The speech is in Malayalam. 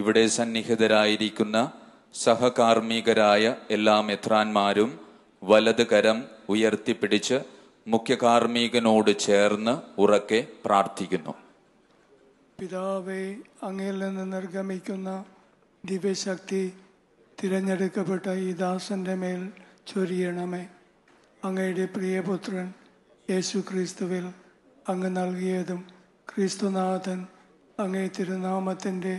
ഇവിടെ സന്നിഹിതരായിരിക്കുന്ന സഹകാർമ്മികരായ എല്ലാ മെത്രാന്മാരും വലത് കരം ഉയർത്തിപ്പിടിച്ച് കാർമ്മികനോട് ചേർന്ന് ഉറക്കെ പ്രാർത്ഥിക്കുന്നു പിതാവെ അങ്ങയിൽ നിന്ന് നിർഗമിക്കുന്ന ദിവ്യശക്തി തിരഞ്ഞെടുക്കപ്പെട്ട ഈ ദാസന്റെ മേൽ ചൊരിയണമേ അങ്ങയുടെ പ്രിയപുത്രൻ യേശു ക്രിസ്തുവിൽ അങ്ങ് നൽകിയതും ക്രിസ്തുനാഥൻ അങ്ങേ തിരുനാമത്തിൻ്റെ